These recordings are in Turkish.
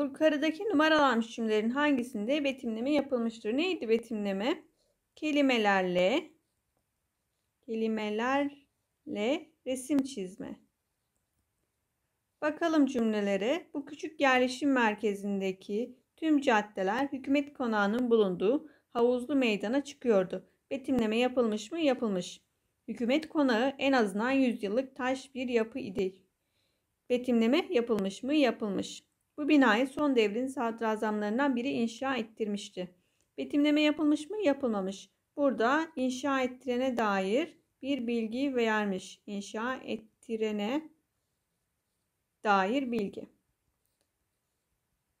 Yukarıdaki numaralanmış cümlelerin hangisinde betimleme yapılmıştır? Neydi betimleme? Kelimelerle kelimelerle resim çizme. Bakalım cümlelere. Bu küçük yerleşim merkezindeki tüm caddeler hükümet konağının bulunduğu havuzlu meydana çıkıyordu. Betimleme yapılmış mı? Yapılmış. Hükümet konağı en azından 100 yıllık taş bir yapı idi. Betimleme yapılmış mı? Yapılmış. Bu binayı son devrin sadrazamlarından biri inşa ettirmişti. Betimleme yapılmış mı? Yapılmamış. Burada inşa ettirene dair bir bilgi vermiş. İnşa ettirene dair bilgi.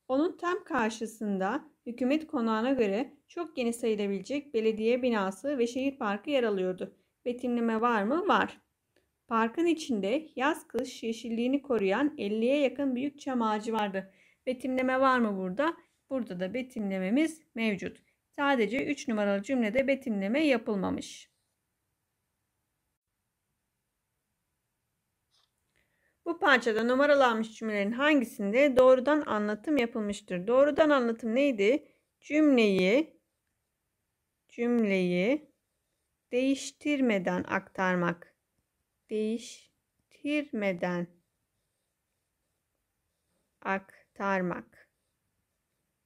Onun tam karşısında hükümet konağına göre çok yeni sayılabilecek belediye binası ve şehir parkı yer alıyordu. Betimleme var mı? Var. Parkın içinde yaz kış yeşilliğini koruyan 50'ye yakın büyük çam ağacı vardı. Betimleme var mı burada? Burada da betimlememiz mevcut. Sadece 3 numaralı cümlede betimleme yapılmamış. Bu parçada numaralanmış cümlelerin hangisinde doğrudan anlatım yapılmıştır? Doğrudan anlatım neydi? Cümleyi cümleyi değiştirmeden aktarmak değiştirmeden aktarmak.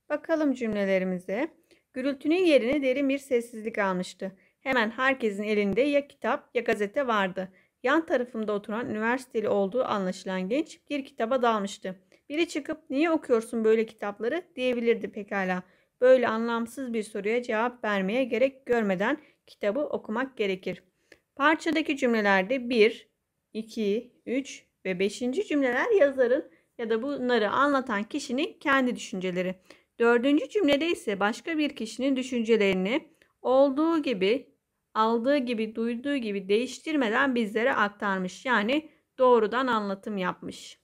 Bakalım cümlelerimize. Gürültünün yerini derin bir sessizlik almıştı. Hemen herkesin elinde ya kitap ya gazete vardı. Yan tarafımda oturan üniversiteli olduğu anlaşılan genç bir kitaba dalmıştı. Biri çıkıp niye okuyorsun böyle kitapları diyebilirdi pekala. Böyle anlamsız bir soruya cevap vermeye gerek görmeden kitabı okumak gerekir. Parçadaki cümlelerde 1, 2, 3 ve 5. cümleler yazarın ya da bunları anlatan kişinin kendi düşünceleri. Dördüncü cümlede ise başka bir kişinin düşüncelerini olduğu gibi, aldığı gibi, duyduğu gibi değiştirmeden bizlere aktarmış. Yani doğrudan anlatım yapmış.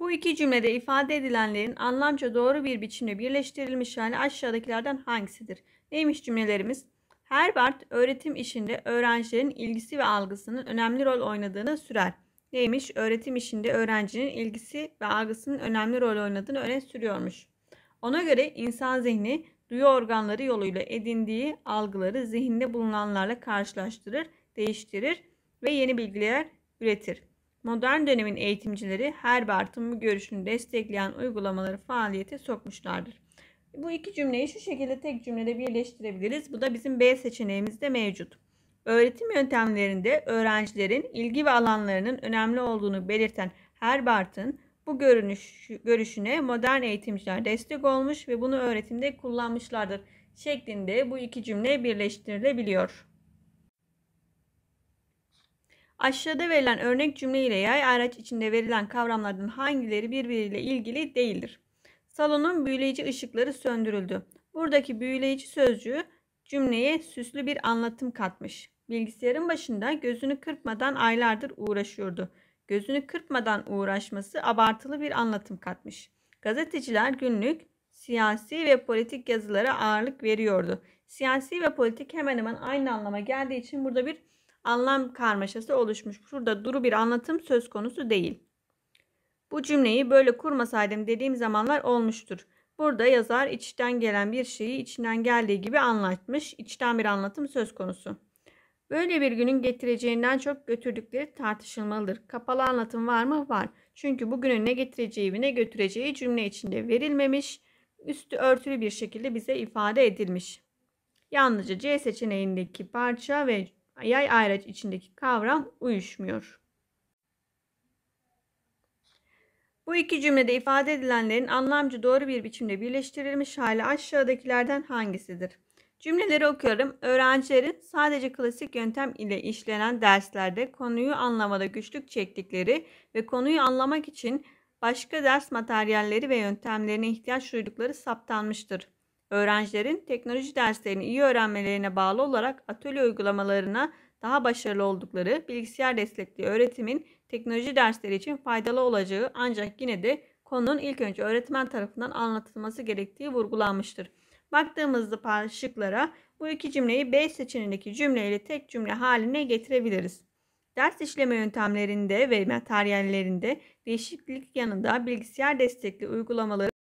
Bu iki cümlede ifade edilenlerin anlamca doğru bir biçimde birleştirilmiş hali aşağıdakilerden hangisidir? Neymiş cümlelerimiz? Herbert öğretim işinde öğrencilerin ilgisi ve algısının önemli rol oynadığını sürer. Neymiş? Öğretim işinde öğrencinin ilgisi ve algısının önemli rol oynadığını öne sürüyormuş. Ona göre insan zihni duyu organları yoluyla edindiği algıları zihinde bulunanlarla karşılaştırır, değiştirir ve yeni bilgiler üretir modern dönemin eğitimcileri Herbart'ın bu görüşünü destekleyen uygulamaları faaliyete sokmuşlardır. Bu iki cümleyi şu şekilde tek cümlede birleştirebiliriz. Bu da bizim B seçeneğimizde mevcut. Öğretim yöntemlerinde öğrencilerin ilgi ve alanlarının önemli olduğunu belirten Herbart'ın bu görünüş, görüşüne modern eğitimciler destek olmuş ve bunu öğretimde kullanmışlardır şeklinde bu iki cümle birleştirilebiliyor. Aşağıda verilen örnek cümle ile yay araç içinde verilen kavramlardan hangileri birbiriyle ilgili değildir? Salonun büyüleyici ışıkları söndürüldü. Buradaki büyüleyici sözcüğü cümleye süslü bir anlatım katmış. Bilgisayarın başında gözünü kırpmadan aylardır uğraşıyordu. Gözünü kırpmadan uğraşması abartılı bir anlatım katmış. Gazeteciler günlük siyasi ve politik yazılara ağırlık veriyordu. Siyasi ve politik hemen hemen aynı anlama geldiği için burada bir anlam karmaşası oluşmuş. Burada duru bir anlatım söz konusu değil. Bu cümleyi böyle kurmasaydım dediğim zamanlar olmuştur. Burada yazar içten gelen bir şeyi içinden geldiği gibi anlatmış. İçten bir anlatım söz konusu. Böyle bir günün getireceğinden çok götürdükleri tartışılmalıdır. Kapalı anlatım var mı? Var. Çünkü bugünün ne getireceği ve ne götüreceği cümle içinde verilmemiş, üstü örtülü bir şekilde bize ifade edilmiş. Yalnızca C seçeneğindeki parça ve yay ayraç içindeki kavram uyuşmuyor. Bu iki cümlede ifade edilenlerin anlamcı doğru bir biçimde birleştirilmiş hali aşağıdakilerden hangisidir? Cümleleri okuyorum. Öğrencilerin sadece klasik yöntem ile işlenen derslerde konuyu anlamada güçlük çektikleri ve konuyu anlamak için başka ders materyalleri ve yöntemlerine ihtiyaç duydukları saptanmıştır. Öğrencilerin teknoloji derslerini iyi öğrenmelerine bağlı olarak atölye uygulamalarına daha başarılı oldukları bilgisayar destekli öğretimin teknoloji dersleri için faydalı olacağı ancak yine de konunun ilk önce öğretmen tarafından anlatılması gerektiği vurgulanmıştır. Baktığımızda şıklara bu iki cümleyi B seçeneğindeki cümleyle tek cümle haline getirebiliriz. Ders işleme yöntemlerinde ve materyallerinde değişiklik yanında bilgisayar destekli uygulamaları